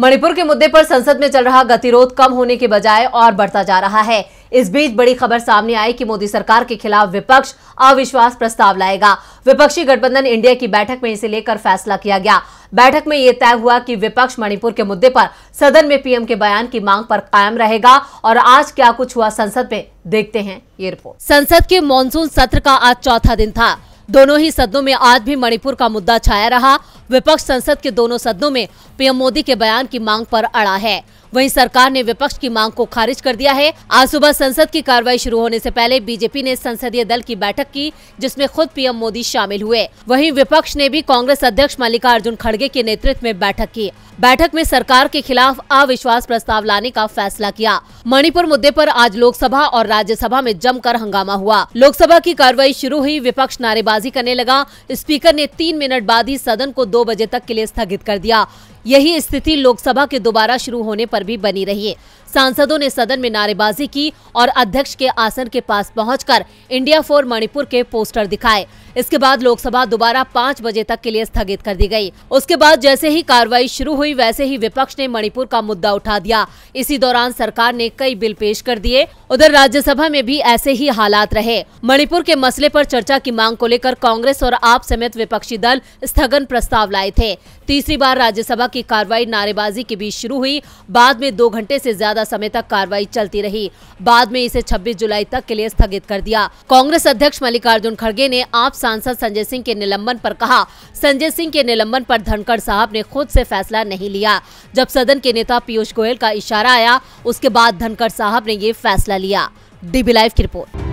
मणिपुर के मुद्दे पर संसद में चल रहा गतिरोध कम होने के बजाय और बढ़ता जा रहा है इस बीच बड़ी खबर सामने आई कि मोदी सरकार के खिलाफ विपक्ष अविश्वास प्रस्ताव लाएगा विपक्षी गठबंधन इंडिया की बैठक में इसे लेकर फैसला किया गया बैठक में यह तय हुआ कि विपक्ष मणिपुर के मुद्दे पर सदन में पीएम के बयान की मांग पर कायम रहेगा और आज क्या कुछ हुआ संसद में देखते हैं ये रिपोर्ट संसद के मानसून सत्र का आज चौथा दिन था दोनों ही सदनों में आज भी मणिपुर का मुद्दा छाया रहा विपक्ष संसद के दोनों सदनों में पीएम मोदी के बयान की मांग पर अड़ा है वहीं सरकार ने विपक्ष की मांग को खारिज कर दिया है आज सुबह संसद की कार्रवाई शुरू होने से पहले बीजेपी ने संसदीय दल की बैठक की जिसमें खुद पीएम मोदी शामिल हुए वहीं विपक्ष ने भी कांग्रेस अध्यक्ष मल्लिकार्जुन खड़गे के नेतृत्व में बैठक की बैठक में सरकार के खिलाफ अविश्वास प्रस्ताव लाने का फैसला किया मणिपुर मुद्दे आरोप आज लोकसभा और राज्य में जमकर हंगामा हुआ लोकसभा की कार्रवाई शुरू हुई विपक्ष नारेबाजी करने लगा स्पीकर ने तीन मिनट बाद ही सदन को दो बजे तक के लिए स्थगित कर दिया यही स्थिति लोकसभा के दोबारा शुरू होने पर भी बनी रही है सांसदों ने सदन में नारेबाजी की और अध्यक्ष के आसन के पास पहुंचकर इंडिया फॉर मणिपुर के पोस्टर दिखाए इसके बाद लोकसभा दोबारा पाँच बजे तक के लिए स्थगित कर दी गई उसके बाद जैसे ही कार्रवाई शुरू हुई वैसे ही विपक्ष ने मणिपुर का मुद्दा उठा दिया इसी दौरान सरकार ने कई बिल पेश कर दिए उधर राज्यसभा में भी ऐसे ही हालात रहे मणिपुर के मसले पर चर्चा की मांग को लेकर कांग्रेस और आप समेत विपक्षी दल स्थगन प्रस्ताव लाए थे तीसरी बार राज्यसभा की कार्रवाई नारेबाजी के बीच शुरू हुई बाद में दो घंटे ऐसी ज्यादा ज्यादा समय तक कार्रवाई चलती रही बाद में इसे 26 जुलाई तक के लिए स्थगित कर दिया कांग्रेस अध्यक्ष मल्लिकार्जुन खड़गे ने आप सांसद संजय सिंह के निलंबन पर कहा संजय सिंह के निलंबन पर धनखड़ साहब ने खुद से फैसला नहीं लिया जब सदन के नेता पीयूष गोयल का इशारा आया उसके बाद धनखड़ साहब ने ये फैसला लिया डीबी लाइव की रिपोर्ट